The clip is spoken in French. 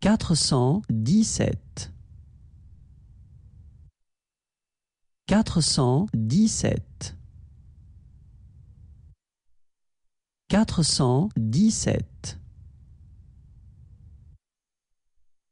quatre cent dix-sept quatre cent dix-sept quatre cent dix-sept